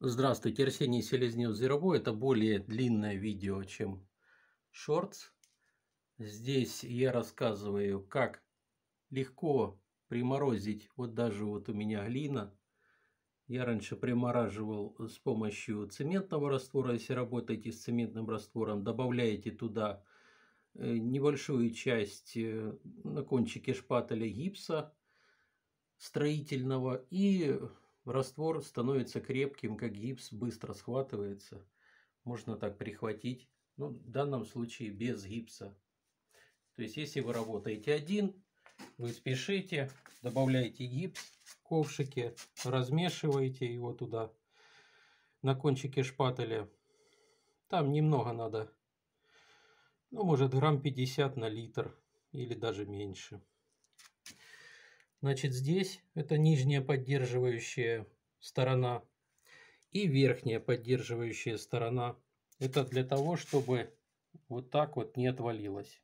Здравствуйте, Арсений Селезнев Зеровой. Это более длинное видео, чем шортс. Здесь я рассказываю, как легко приморозить. Вот даже вот у меня глина. Я раньше примораживал с помощью цементного раствора. Если работаете с цементным раствором, добавляете туда э, небольшую часть э, на кончике шпателя гипса строительного и Раствор становится крепким, как гипс, быстро схватывается. Можно так прихватить. Ну, в данном случае без гипса. То есть, если вы работаете один, вы спешите, добавляете гипс в ковшике, размешиваете его туда на кончике шпателя. Там немного надо, ну, может, грамм 50 на литр или даже меньше. Значит, здесь это нижняя поддерживающая сторона и верхняя поддерживающая сторона. Это для того, чтобы вот так вот не отвалилось.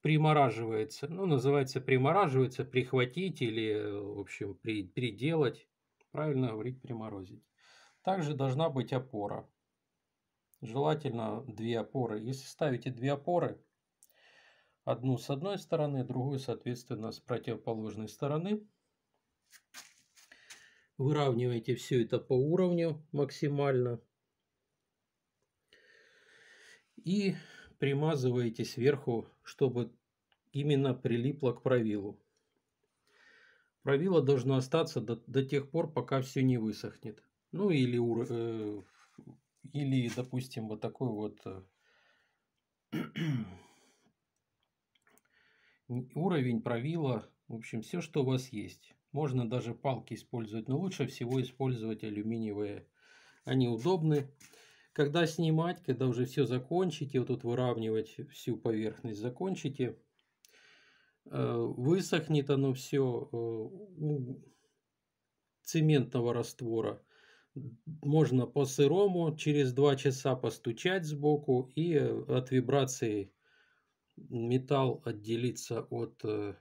Примораживается, ну, называется примораживается, прихватить или, в общем, при, переделать. Правильно говорить приморозить. Также должна быть опора. Желательно две опоры. Если ставите две опоры, Одну с одной стороны, другую, соответственно, с противоположной стороны. Выравниваете все это по уровню максимально. И примазываете сверху, чтобы именно прилипло к правилу. Правило должно остаться до, до тех пор, пока все не высохнет. Ну или, э, или допустим, вот такой вот э, уровень, правила, в общем, все, что у вас есть. Можно даже палки использовать, но лучше всего использовать алюминиевые. Они удобны. Когда снимать, когда уже все закончите, вот тут выравнивать всю поверхность закончите, э, высохнет оно все э, у цементного раствора. Можно по сырому через 2 часа постучать сбоку и э, от вибрации металл отделится от э,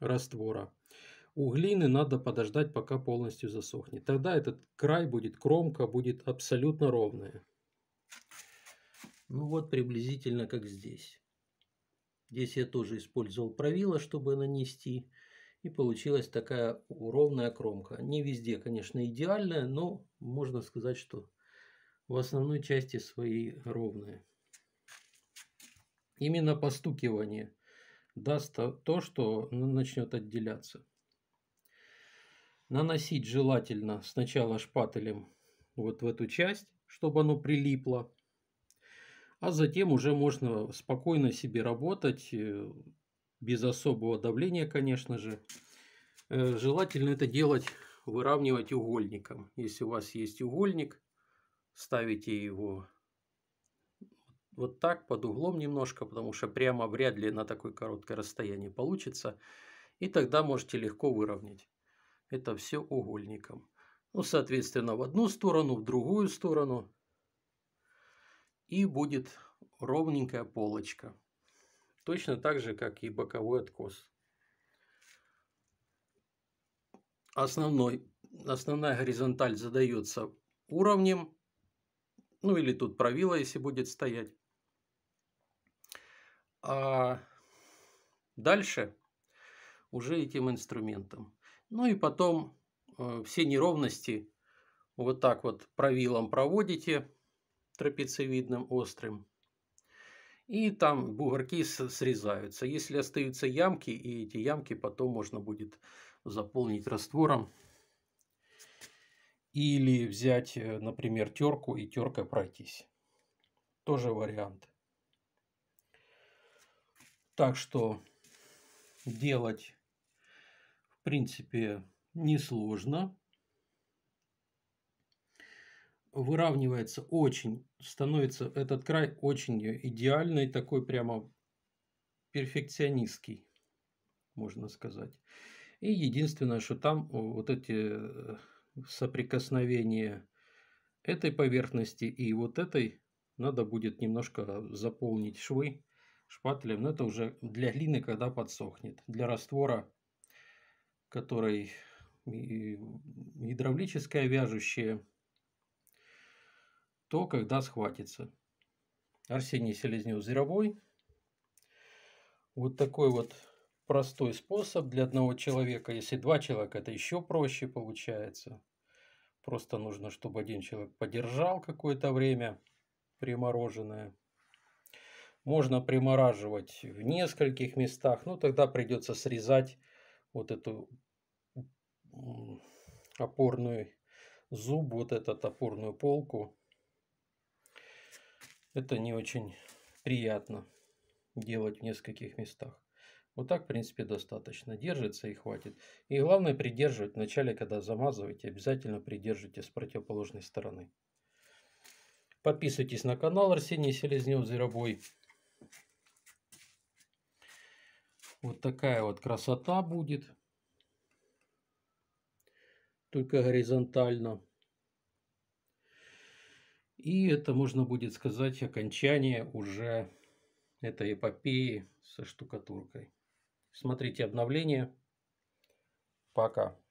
раствора. У глины надо подождать, пока полностью засохнет. Тогда этот край будет, кромка будет абсолютно ровная. Ну вот приблизительно как здесь. Здесь я тоже использовал правило, чтобы нанести. И получилась такая ровная кромка. Не везде, конечно, идеальная, но можно сказать, что в основной части свои ровные. Именно постукивание даст то, что начнет отделяться. Наносить желательно сначала шпателем вот в эту часть, чтобы оно прилипло. А затем уже можно спокойно себе работать, э, без особого давления, конечно же. Э, желательно это делать, выравнивать угольником. Если у вас есть угольник, ставите его вот так, под углом немножко, потому что прямо вряд ли на такое короткое расстояние получится. И тогда можете легко выровнять. Это все угольником. Ну, соответственно, в одну сторону, в другую сторону. И будет ровненькая полочка. Точно так же, как и боковой откос. Основной, основная горизонталь задается уровнем. Ну или тут правило, если будет стоять а дальше уже этим инструментом. Ну и потом э, все неровности вот так вот правилом проводите трапециевидным острым. И там бугорки срезаются. Если остаются ямки, и эти ямки потом можно будет заполнить раствором. Или взять, э, например, терку и теркой пройтись. Тоже вариант. Так что делать, в принципе, несложно. Выравнивается очень, становится этот край очень идеальный, такой прямо перфекционистский, можно сказать. И единственное, что там э, вот эти э, соприкосновения этой поверхности и вот этой надо будет немножко заполнить швы шпателем, но это уже для глины, когда подсохнет. Для раствора, который гидравлическое вяжущее, то когда схватится. Арсений Селезнев Зеровой. Вот такой вот простой способ для одного человека. Если два человека, это еще проще получается. Просто нужно, чтобы один человек подержал какое-то время примороженное. Можно примораживать в нескольких местах, но ну, тогда придется срезать вот эту опорную зуб, вот этот опорную полку. Это не очень приятно делать в нескольких местах. Вот так, в принципе, достаточно. Держится и хватит. И главное придерживать. Вначале, когда замазываете, обязательно придерживайте с противоположной стороны. Подписывайтесь на канал Арсений Селезнев Зверобой. Вот такая вот красота будет. Только горизонтально. И это, можно будет сказать, окончание уже этой эпопеи со штукатуркой. Смотрите обновление. Пока.